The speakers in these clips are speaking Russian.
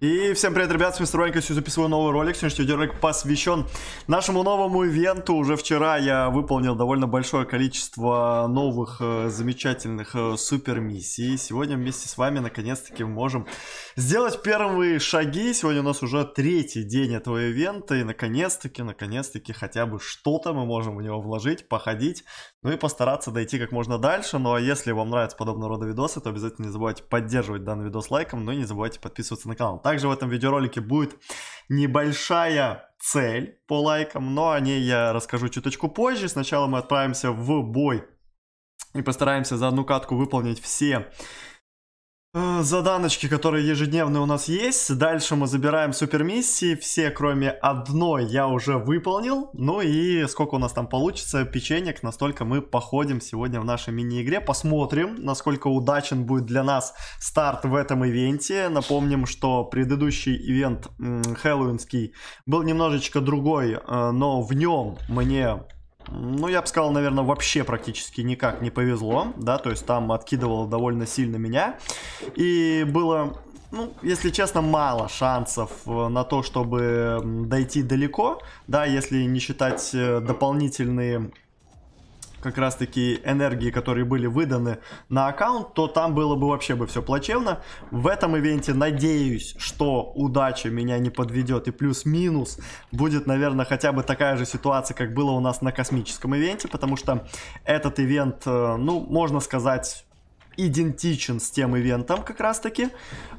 И всем привет, ребят, с вами Ронька, сегодня записываю новый ролик. Сегодняшний видеоролик посвящен нашему новому ивенту. Уже вчера я выполнил довольно большое количество новых э, замечательных э, супер миссий. Сегодня вместе с вами наконец-таки можем сделать первые шаги. Сегодня у нас уже третий день этого ивента. И наконец-таки, наконец-таки хотя бы что-то мы можем в него вложить, походить. Ну и постараться дойти как можно дальше. Но ну а если вам нравятся подобного рода видосы, то обязательно не забывайте поддерживать данный видос лайком, ну и не забывайте подписываться на канал. Также в этом видеоролике будет небольшая цель по лайкам, но о ней я расскажу чуточку позже. Сначала мы отправимся в бой и постараемся за одну катку выполнить все Э, заданочки, которые ежедневные у нас есть. Дальше мы забираем супермиссии. Все, кроме одной, я уже выполнил. Ну и сколько у нас там получится печенек, настолько мы походим сегодня в нашей мини-игре. Посмотрим, насколько удачен будет для нас старт в этом ивенте. Напомним, что предыдущий ивент хэллоуинский был немножечко другой, э, но в нем мне ну, я бы сказал, наверное, вообще практически никак не повезло, да, то есть там откидывало довольно сильно меня, и было ну, если честно, мало шансов э, на то, чтобы дойти далеко, да, если не считать э, дополнительные как раз таки энергии, которые были выданы на аккаунт, то там было бы вообще бы все плачевно. В этом ивенте надеюсь, что удача меня не подведет и плюс-минус будет, наверное, хотя бы такая же ситуация, как было у нас на космическом ивенте, потому что этот ивент, э, ну, можно сказать, идентичен с тем ивентом как раз-таки.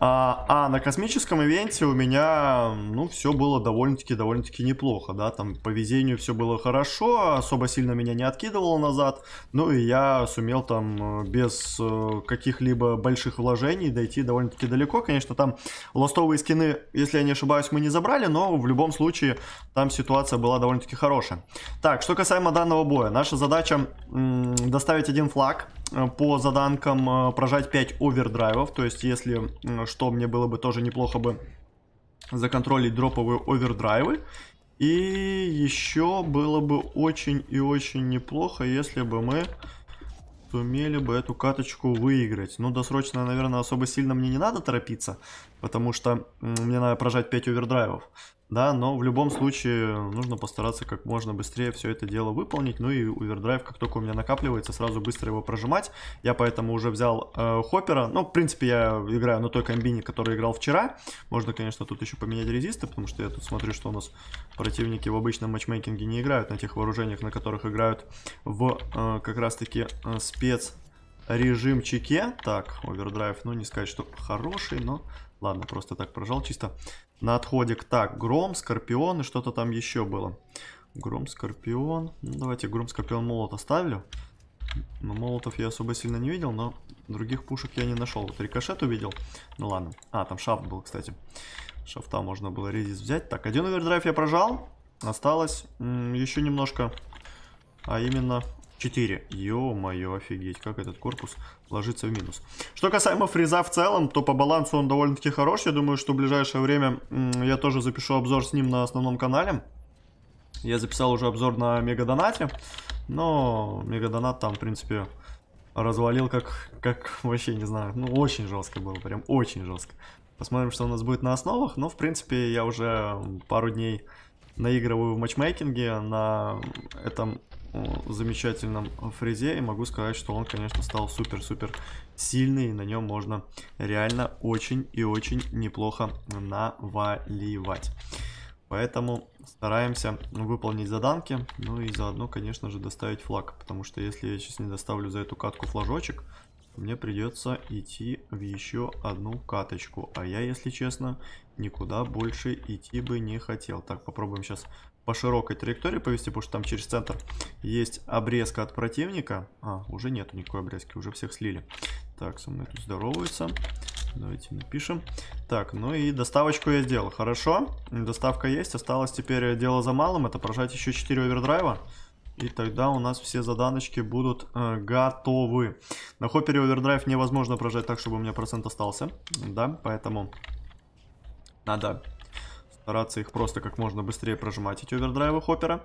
А, а на космическом ивенте у меня, ну, все было довольно-таки, довольно-таки неплохо, да, там по везению все было хорошо, особо сильно меня не откидывало назад, ну и я сумел там э, без э, каких-либо больших вложений дойти довольно-таки далеко. Конечно, там ластовые скины, если я не ошибаюсь, мы не забрали, но в любом случае там ситуация была довольно-таки хорошая. Так, что касаемо данного боя, наша задача м доставить один флаг, Э, по заданкам э, прожать 5 овердрайвов. То есть, если что, мне было бы тоже неплохо бы законтролить дроповые овердрайвы. И еще было бы очень и очень неплохо, если бы мы сумели бы эту каточку выиграть. Ну, досрочно, наверное, особо сильно мне не надо торопиться, потому что мне надо прожать 5 овердрайвов. Да, но в любом случае нужно постараться как можно быстрее все это дело выполнить. Ну и овердрайв, как только у меня накапливается, сразу быстро его прожимать. Я поэтому уже взял э, хоппера. Ну, в принципе, я играю на той комбине, который играл вчера. Можно, конечно, тут еще поменять резисты, потому что я тут смотрю, что у нас противники в обычном матчмейкинге не играют на тех вооружениях, на которых играют в э, как раз-таки э, спец режимчике. Так, овердрайв, ну не сказать, что хороший, но ладно, просто так прожал чисто на отходе так, Гром, Скорпион и что-то там еще было. Гром, Скорпион. Ну, давайте Гром, Скорпион, Молот оставлю. Но ну, молотов я особо сильно не видел, но других пушек я не нашел. Вот рикошет увидел. Ну ладно. А, там шафт был, кстати. Шафта можно было резис взять. Так, один овердрайв я прожал. Осталось еще немножко. А именно 4. Ё-моё, офигеть, как этот корпус ложится в минус. Что касаемо фреза в целом, то по балансу он довольно-таки хорош. Я думаю, что в ближайшее время я тоже запишу обзор с ним на основном канале. Я записал уже обзор на мегадонате, но мегадонат там, в принципе, развалил как, как вообще не знаю. Ну, очень жестко было, прям очень жестко. Посмотрим, что у нас будет на основах, но, в принципе, я уже пару дней наигрываю в матчмейкинге на этом замечательном фрезе. И могу сказать, что он, конечно, стал супер-супер сильный. И на нем можно реально очень и очень неплохо наваливать. Поэтому стараемся выполнить заданки, ну и заодно, конечно же, доставить флаг. Потому что если я сейчас не доставлю за эту катку флажочек, мне придется идти в еще одну каточку. А я, если честно, никуда больше идти бы не хотел. Так, попробуем сейчас по широкой траектории повести, потому что там через центр есть обрезка от противника. А, уже нету никакой обрезки, уже всех слили. Так, со мной тут здороваются. Давайте напишем. Так, ну и доставочку я сделал. Хорошо, доставка есть. Осталось теперь дело за малым. Это прожать еще 4 овердрайва. И тогда у нас все заданочки будут э, готовы. На хоппере овердрайв невозможно прожать так, чтобы у меня процент остался. Да, поэтому надо стараться их просто как можно быстрее прожимать, эти овердрайвы хоппера.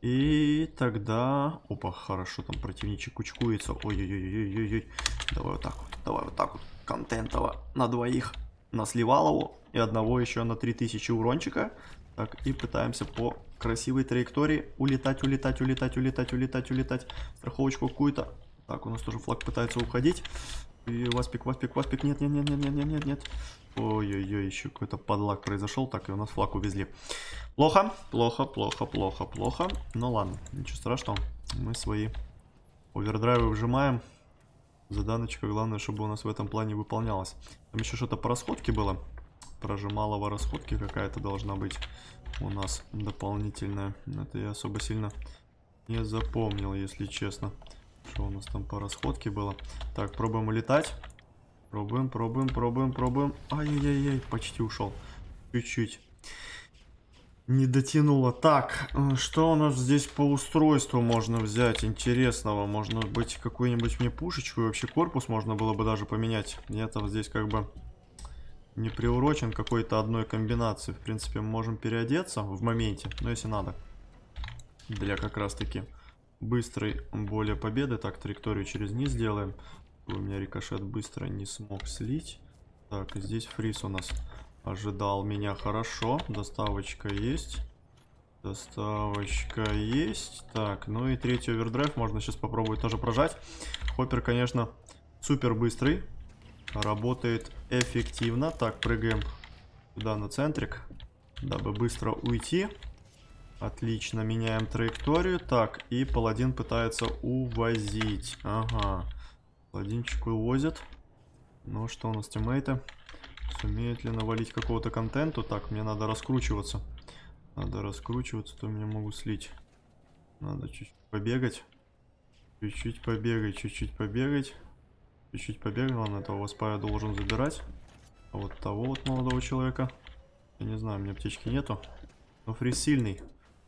И тогда... Опа, хорошо, там противничек кучкуется. Ой-ой-ой-ой-ой-ой. Давай вот так вот. Давай вот так вот. Контентово на двоих. На Сливалову. И одного еще на 3000 урончика. Так, и пытаемся по красивой траектории. Улетать, улетать, улетать, улетать, улетать, улетать. Страховочку какую-то. Так, у нас тоже флаг пытается уходить. И васпик, васпик, васпик. Нет, нет, нет, нет, нет, нет, нет, нет. Ой-ой-ой, еще какой-то подлак произошел. Так, и у нас флаг увезли. Плохо, плохо, плохо, плохо, плохо. Ну ладно, ничего страшного. Мы свои овердрайвы выжимаем. Заданочка, главное, чтобы у нас в этом плане выполнялась. Там еще что-то по расходке было прожималова расходки какая-то должна быть у нас дополнительная. Это я особо сильно не запомнил, если честно. Что у нас там по расходке было? Так, пробуем улетать. Пробуем, пробуем, пробуем, пробуем. Ай-яй-яй, почти ушел. Чуть-чуть. Не дотянуло. Так, э, что у нас здесь по устройству можно взять интересного? Можно быть какую-нибудь мне пушечку и вообще корпус можно было бы даже поменять. Я там здесь как бы не приурочен какой-то одной комбинации. В принципе, мы можем переодеться в моменте, но если надо. Для как раз-таки быстрой более победы. Так, траекторию через низ сделаем, У меня рикошет быстро не смог слить. Так, здесь фриз у нас ожидал меня хорошо. Доставочка есть. Доставочка есть. Так, ну и третий овердрайв можно сейчас попробовать тоже прожать. Хоппер, конечно, супер быстрый. Работает эффективно. Так, прыгаем сюда на центрик, дабы быстро уйти. Отлично, меняем траекторию. Так, и паладин пытается увозить. Ага. Паладинчик увозит. Ну, что у нас тиммейты? Сумеет ли навалить какого-то контенту? Так, мне надо раскручиваться. Надо раскручиваться, то меня могу слить. Надо чуть-чуть побегать. Чуть-чуть побегать, чуть-чуть побегать. Чуть-чуть побегал, он этого воспая должен забирать. А вот того вот молодого человека. Я не знаю, у меня птички нету. Но фри сильный.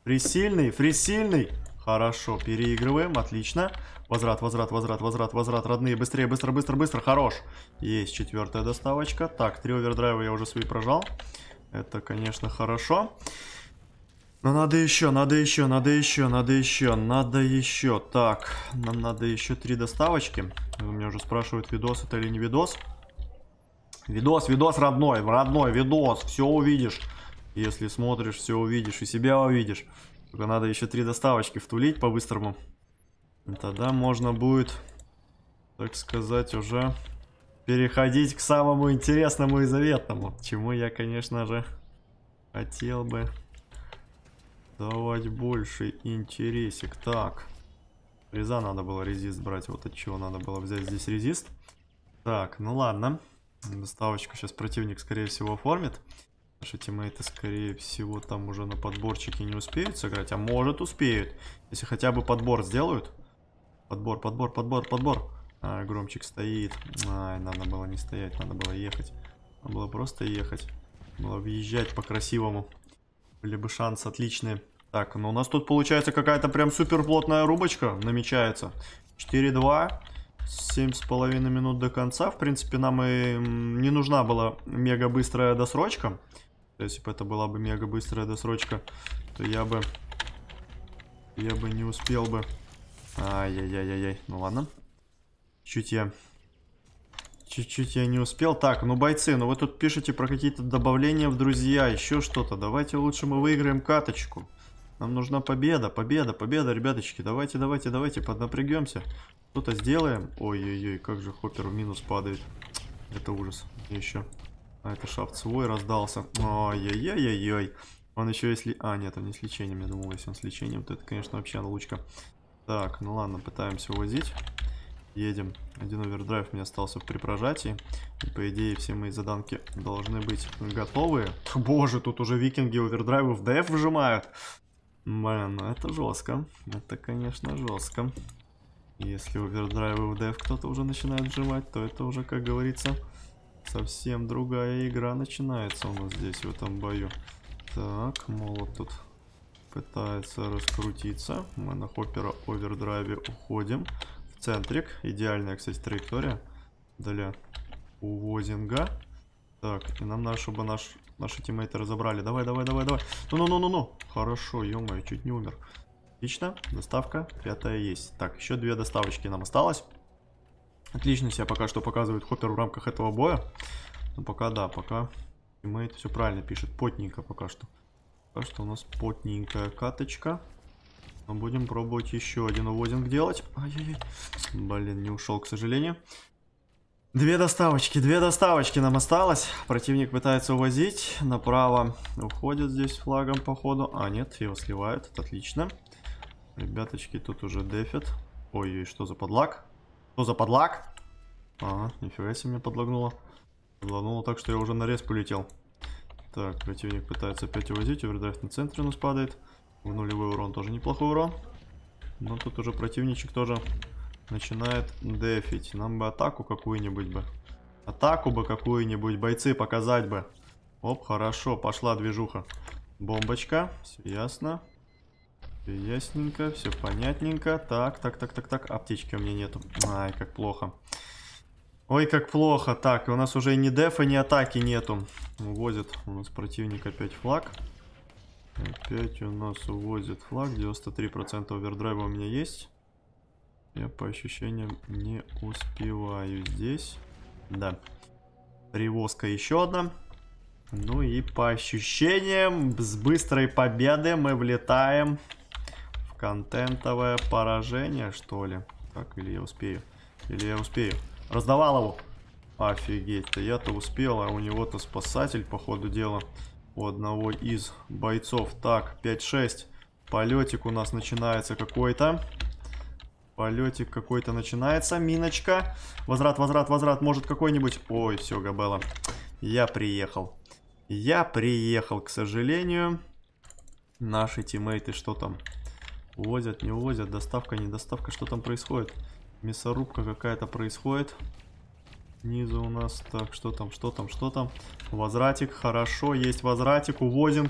фри сильный, фри сильный. Хорошо, переигрываем, отлично. Возврат, возврат, возврат, возврат, возврат. Родные, быстрее, быстро, быстро, быстро. Хорош. Есть четвертая доставочка. Так, три овердрайва я уже свои прожал. Это, конечно, хорошо. Хорошо. Но надо еще, надо еще, надо еще, надо еще, надо еще. Так, нам надо еще три доставочки. Вы меня уже спрашивают, видос это или не видос. Видос, видос родной, родной, видос. Все увидишь. Если смотришь, все увидишь и себя увидишь. Только надо еще три доставочки втулить по-быстрому. Тогда можно будет, так сказать, уже переходить к самому интересному и заветному. Чему я, конечно же, хотел бы Давать больше интересик. Так. Реза надо было резист брать. Вот от чего надо было взять здесь резист. Так, ну ладно. Доставочку сейчас противник, скорее всего, оформит. Наши тиммейты, скорее всего, там уже на подборчике не успеют сыграть. А может успеют. Если хотя бы подбор сделают. Подбор, подбор, подбор, подбор. А, громчик стоит. Ай, надо было не стоять, надо было ехать. Надо было просто ехать. было въезжать по-красивому. Были бы шансы отличные. Так, ну у нас тут получается какая-то прям супер плотная рубочка намечается. 4-2. 7,5 минут до конца. В принципе, нам и не нужна была мега быстрая досрочка. Если бы это была бы мега быстрая досрочка, то я бы... Я бы не успел бы... Ай-яй-яй-яй-яй. Ну ладно. Чуть я... Чуть-чуть я не успел. Так, ну бойцы, ну вы тут пишете про какие-то добавления в друзья, еще что-то. Давайте лучше мы выиграем каточку. Нам нужна победа, победа, победа, ребяточки. Давайте, давайте, давайте, поднапрягемся. Что-то сделаем. Ой-ой-ой, как же хоппер в минус падает. Это ужас. И еще. А это шафт свой раздался. Ой-ой-ой-ой. Он еще если... А, нет, он не с лечением. Я думал, если он с лечением, то это, конечно, вообще лучка. Так, ну ладно, пытаемся увозить. Едем. Один овердрайв у меня остался при прожатии. И, по идее, все мои заданки должны быть готовы. Боже, тут уже викинги овердрайвы в ДФ выжимают. Блин, ну это жестко. Это, конечно, жестко. Если овердрайвы в деф кто-то уже начинает сжимать, то это уже, как говорится, совсем другая игра начинается у нас здесь, в этом бою. Так, молот тут пытается раскрутиться. Мы на хоппера овердрайве уходим. В центрик. Идеальная, кстати, траектория для увозинга. Так, и нам надо, чтобы наш Наши тиммейты разобрали. Давай, давай, давай, давай. Ну-ну-ну-ну-ну. Хорошо, ё чуть не умер. Отлично, доставка пятая есть. Так, еще две доставочки нам осталось. Отлично себя пока что показывает Хоппер в рамках этого боя. Ну, пока да, пока тиммейт все правильно пишет. Потненько пока что. Пока что у нас потненькая каточка. Мы будем пробовать еще один уводинг делать. Ай-яй-яй. Блин, не ушел, к сожалению. Две доставочки, две доставочки нам осталось. Противник пытается увозить. Направо уходит здесь флагом, походу. А, нет, его сливают. Это отлично. Ребяточки тут уже дефят. Ой-ой, что за подлак? Что за подлак? Ага, нифига себе меня подлагнуло. Подлагнуло так, что я уже на рез полетел. Так, противник пытается опять увозить. Овердрайв на центре у нас падает. В нулевой урон тоже неплохой урон. Но тут уже противничек тоже начинает дефить. Нам бы атаку какую-нибудь бы. Атаку бы какую-нибудь, бойцы, показать бы. Оп, хорошо, пошла движуха. Бомбочка, все ясно. Все ясненько, все понятненько. Так, так, так, так, так, аптечки у меня нету. Ай, как плохо. Ой, как плохо. Так, у нас уже и ни дефа, ни атаки нету. Увозит у нас противник опять флаг. Опять у нас увозит флаг. 93% овердрайва у меня есть. Я по ощущениям не успеваю здесь. Да. Привозка еще одна. Ну и по ощущениям, с быстрой победы мы влетаем в контентовое поражение, что ли. Так, или я успею? Или я успею? Раздавал его. Офигеть-то, я-то успел, а у него-то спасатель, по ходу дела, у одного из бойцов. Так, 5-6. Полетик у нас начинается какой-то. Полетик какой-то начинается. Миночка. Возврат, возврат, возврат. Может какой-нибудь... Ой, все, Габела. Я приехал. Я приехал, к сожалению. Наши тиммейты что там? Увозят, не увозят. Доставка, не доставка. Что там происходит? Мясорубка какая-то происходит. Снизу у нас. Так, что там, что там, что там? Возвратик. Хорошо, есть возвратик. увозим,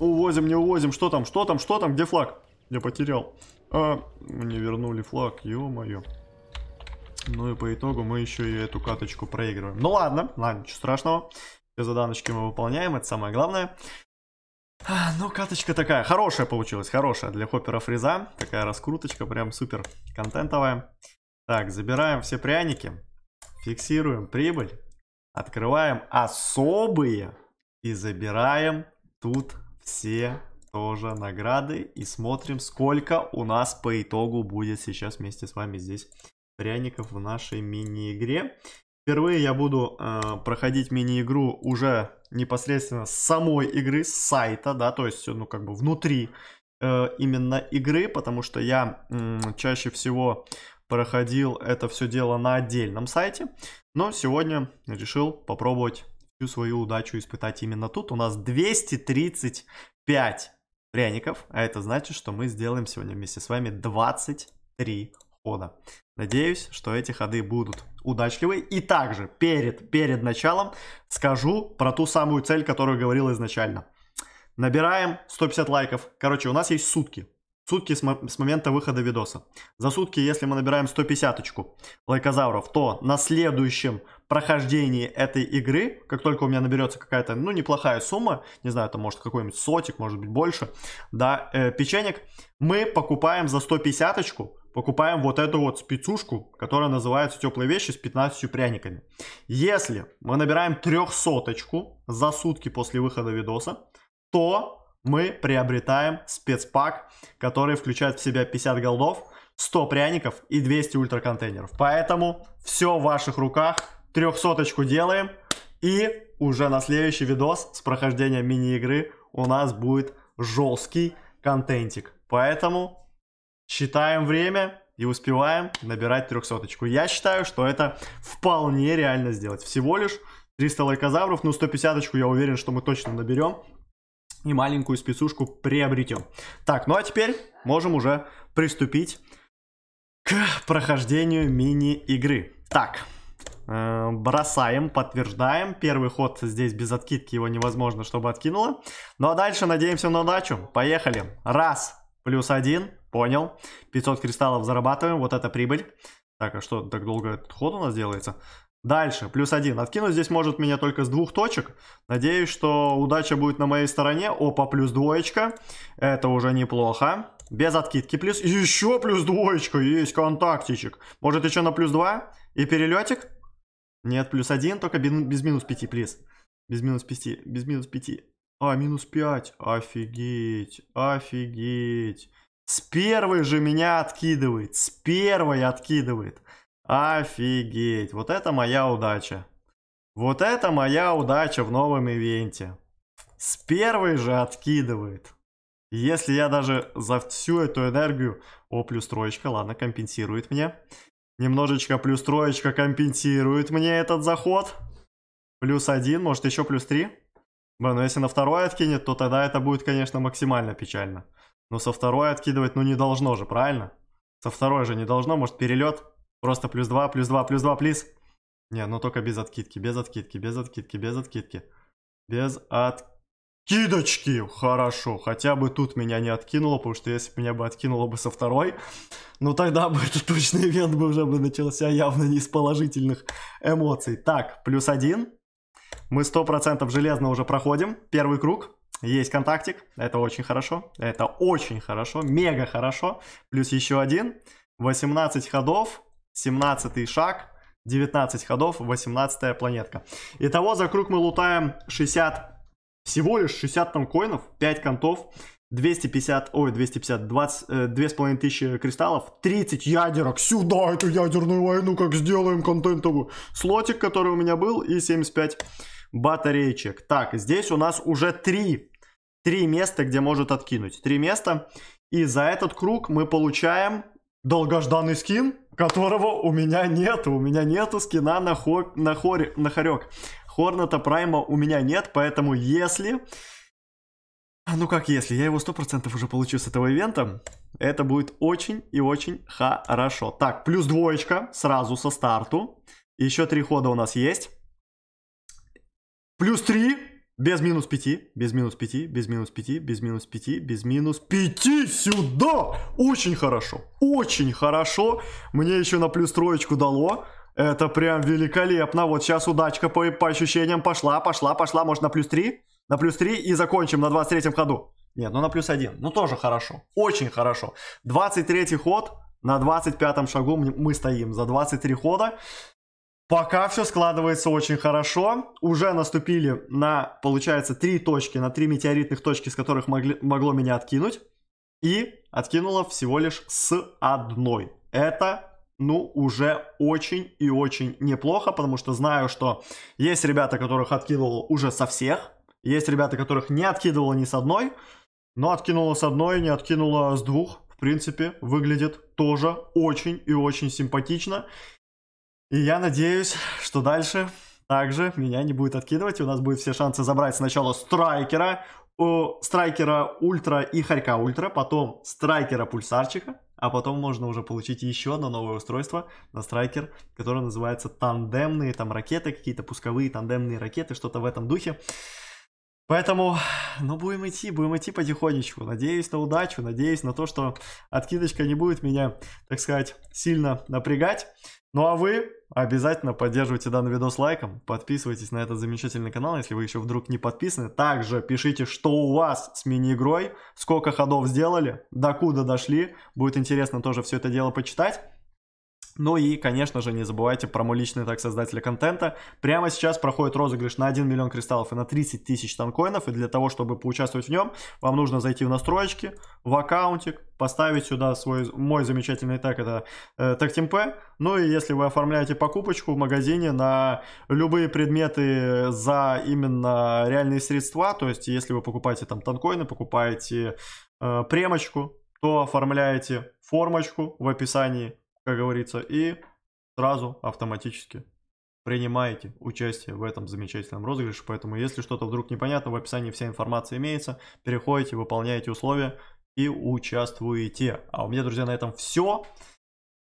Увозим, не увозим. Что там, что там, что там? Где флаг? Я потерял. А, мне вернули флаг, ё-моё. Ну и по итогу мы еще и эту каточку проигрываем. Ну ладно, ладно, ничего страшного. Все заданочки мы выполняем, это самое главное. А, ну, каточка такая, хорошая получилась, хорошая для хоппера фреза. Такая раскруточка, прям супер контентовая. Так, забираем все пряники, фиксируем прибыль, открываем особые и забираем тут все тоже награды и смотрим, сколько у нас по итогу будет сейчас вместе с вами здесь пряников в нашей мини-игре. Впервые я буду э, проходить мини-игру уже непосредственно с самой игры, с сайта, да, то есть, ну, как бы внутри э, именно игры, потому что я э, чаще всего проходил это все дело на отдельном сайте, но сегодня решил попробовать всю свою удачу испытать именно тут. У нас 235 пряников, а это значит, что мы сделаем сегодня вместе с вами 23 хода. Надеюсь, что эти ходы будут удачливы. И также перед, перед началом скажу про ту самую цель, которую говорил изначально. Набираем 150 лайков. Короче, у нас есть сутки. Сутки с, с момента выхода видоса. За сутки, если мы набираем 150-очку лайкозавров, то на следующем прохождении этой игры, как только у меня наберется какая-то, ну, неплохая сумма, не знаю, это может, какой-нибудь сотик, может быть, больше, да, э, печенек, мы покупаем за 150-очку, покупаем вот эту вот спецушку, которая называется «Теплые вещи» с 15 пряниками. Если мы набираем 300-очку за сутки после выхода видоса, то мы приобретаем спецпак, который включает в себя 50 голдов, 100 пряников и 200 ультраконтейнеров. Поэтому все в ваших руках. Трехсоточку делаем. И уже на следующий видос с прохождением мини-игры у нас будет жесткий контентик. Поэтому считаем время и успеваем набирать трехсоточку. Я считаю, что это вполне реально сделать. Всего лишь 300 лайкозавров, ну 150-очку я уверен, что мы точно наберем и маленькую спецушку приобретем. Так, ну а теперь можем уже приступить к прохождению мини-игры. Так, э, бросаем, подтверждаем. Первый ход здесь без откидки, его невозможно, чтобы откинуло. Ну а дальше надеемся на удачу. Поехали. Раз, плюс один, понял. 500 кристаллов зарабатываем, вот это прибыль. Так, а что так долго этот ход у нас делается? Дальше, плюс один. Откинуть здесь может меня только с двух точек. Надеюсь, что удача будет на моей стороне. Опа, плюс двоечка. Это уже неплохо. Без откидки плюс. Еще плюс двоечка. Есть контактичек. Может еще на плюс два? И перелетик? Нет, плюс один, только без минус пяти, плюс. Без минус пяти, без минус пяти. А, минус пять. Офигеть, офигеть. С первой же меня откидывает. С первой откидывает. Офигеть, вот это моя удача. Вот это моя удача в новом ивенте. С первой же откидывает. Если я даже за всю эту энергию... О, плюс троечка, ладно, компенсирует мне. Немножечко плюс троечка компенсирует мне этот заход. Плюс один, может еще плюс три. Б, но ну если на второй откинет, то тогда это будет, конечно, максимально печально. Но со второй откидывать, ну не должно же, правильно? Со второй же не должно, может перелет Просто плюс 2, плюс 2, плюс 2, плиз. Не, ну только без откидки, без откидки, без откидки, без откидки. Без откидочки. Хорошо. Хотя бы тут меня не откинуло, потому что если бы меня бы откинуло бы со второй, ну тогда бы этот точный ивент бы уже бы начался явно не с положительных эмоций. Так, плюс один. Мы 100% железно уже проходим. Первый круг. Есть контактик. Это очень хорошо. Это очень хорошо. Мега хорошо. Плюс еще один. 18 ходов. 17 шаг, 19 ходов, 18 планетка. Итого за круг мы лутаем 60, всего лишь 60 там коинов, 5 контов, 250, ой, 250, 20, э, 2500 кристаллов, 30 ядерок, сюда эту ядерную войну, как сделаем контентовую, слотик, который у меня был, и 75 батареечек. Так, здесь у нас уже 3, 3 места, где может откинуть, 3 места, и за этот круг мы получаем долгожданный скин, которого у меня нету. У меня нету скина на, хо... на, хоре... на хорек. Хорната Прайма у меня нет, поэтому если... А, ну как если, я его 100% уже получу с этого ивента, это будет очень и очень хорошо. Так, плюс двоечка сразу со старту. Еще три хода у нас есть. Плюс три без минус пяти, без минус пяти, без минус пяти, без минус пяти, без минус пяти сюда! Очень хорошо, очень хорошо. Мне еще на плюс троечку дало. Это прям великолепно. Вот сейчас удачка по, по ощущениям пошла, пошла, пошла. Может на плюс три, На плюс три и закончим на 23-м ходу. Нет, ну на плюс один. Ну тоже хорошо, очень хорошо. 23-й ход, на 25 шагу мы стоим за 23 хода. Пока все складывается очень хорошо. Уже наступили на, получается, три точки, на три метеоритных точки, с которых могли, могло меня откинуть. И откинуло всего лишь с одной. Это, ну, уже очень и очень неплохо, потому что знаю, что есть ребята, которых откинуло уже со всех. Есть ребята, которых не откидывало ни с одной. Но откинуло с одной, не откинуло с двух. В принципе, выглядит тоже очень и очень симпатично. И я надеюсь, что дальше также меня не будет откидывать. И у нас будет все шансы забрать сначала страйкера, у страйкера ультра и хорька ультра, потом страйкера пульсарчика, а потом можно уже получить еще одно новое устройство на страйкер, которое называется тандемные там ракеты, какие-то пусковые тандемные ракеты, что-то в этом духе. Поэтому, ну, будем идти, будем идти потихонечку. Надеюсь на удачу, надеюсь на то, что откидочка не будет меня, так сказать, сильно напрягать. Ну, а вы обязательно поддерживайте данный видос лайком, подписывайтесь на этот замечательный канал, если вы еще вдруг не подписаны. Также пишите, что у вас с мини-игрой, сколько ходов сделали, докуда дошли. Будет интересно тоже все это дело почитать. Ну и, конечно же, не забывайте про мой личный так создателя контента. Прямо сейчас проходит розыгрыш на 1 миллион кристаллов и на 30 тысяч танкоинов. И для того, чтобы поучаствовать в нем, вам нужно зайти в настройки, в аккаунтик, поставить сюда свой мой замечательный так это э, TagTimP. Ну и если вы оформляете покупочку в магазине на любые предметы за именно реальные средства, то есть если вы покупаете там танкоины, покупаете э, премочку, то оформляете формочку в описании как говорится, и сразу автоматически принимаете участие в этом замечательном розыгрыше. Поэтому, если что-то вдруг непонятно, в описании вся информация имеется. Переходите, выполняете условия и участвуете. А у меня, друзья, на этом все.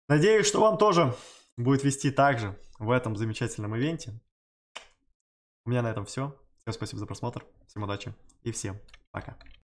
Надеюсь, что вам тоже будет вести также в этом замечательном ивенте. У меня на этом все. Всем спасибо за просмотр. Всем удачи и всем пока.